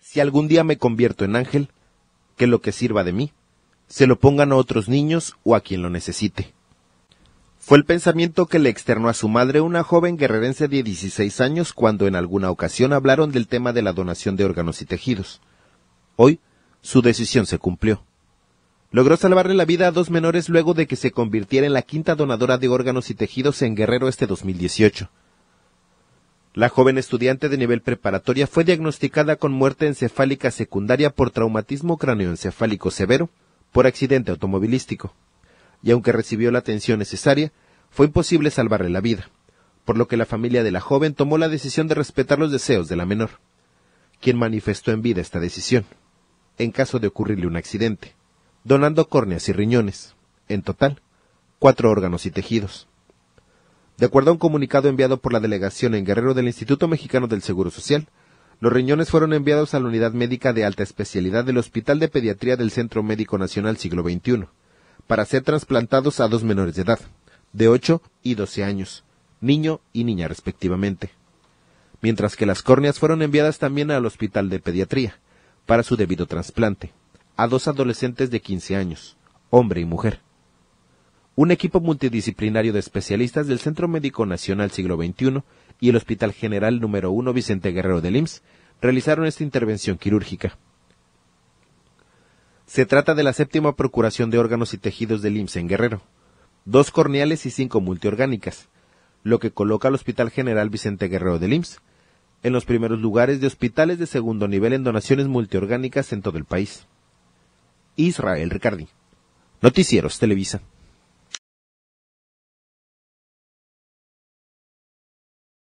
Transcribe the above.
si algún día me convierto en ángel, que lo que sirva de mí, se lo pongan a otros niños o a quien lo necesite. Fue el pensamiento que le externó a su madre una joven guerrerense de 16 años cuando en alguna ocasión hablaron del tema de la donación de órganos y tejidos. Hoy, su decisión se cumplió. Logró salvarle la vida a dos menores luego de que se convirtiera en la quinta donadora de órganos y tejidos en Guerrero este 2018. La joven estudiante de nivel preparatoria fue diagnosticada con muerte encefálica secundaria por traumatismo cráneoencefálico severo por accidente automovilístico, y aunque recibió la atención necesaria, fue imposible salvarle la vida, por lo que la familia de la joven tomó la decisión de respetar los deseos de la menor, quien manifestó en vida esta decisión, en caso de ocurrirle un accidente, donando córneas y riñones, en total, cuatro órganos y tejidos. De acuerdo a un comunicado enviado por la delegación en Guerrero del Instituto Mexicano del Seguro Social, los riñones fueron enviados a la unidad médica de alta especialidad del Hospital de Pediatría del Centro Médico Nacional Siglo XXI, para ser trasplantados a dos menores de edad, de 8 y 12 años, niño y niña respectivamente. Mientras que las córneas fueron enviadas también al Hospital de Pediatría, para su debido trasplante, a dos adolescentes de 15 años, hombre y mujer un equipo multidisciplinario de especialistas del Centro Médico Nacional Siglo XXI y el Hospital General número 1 Vicente Guerrero del IMSS realizaron esta intervención quirúrgica. Se trata de la séptima procuración de órganos y tejidos del IMSS en Guerrero, dos corneales y cinco multiorgánicas, lo que coloca al Hospital General Vicente Guerrero del IMSS en los primeros lugares de hospitales de segundo nivel en donaciones multiorgánicas en todo el país. Israel Ricardi. Noticieros Televisa.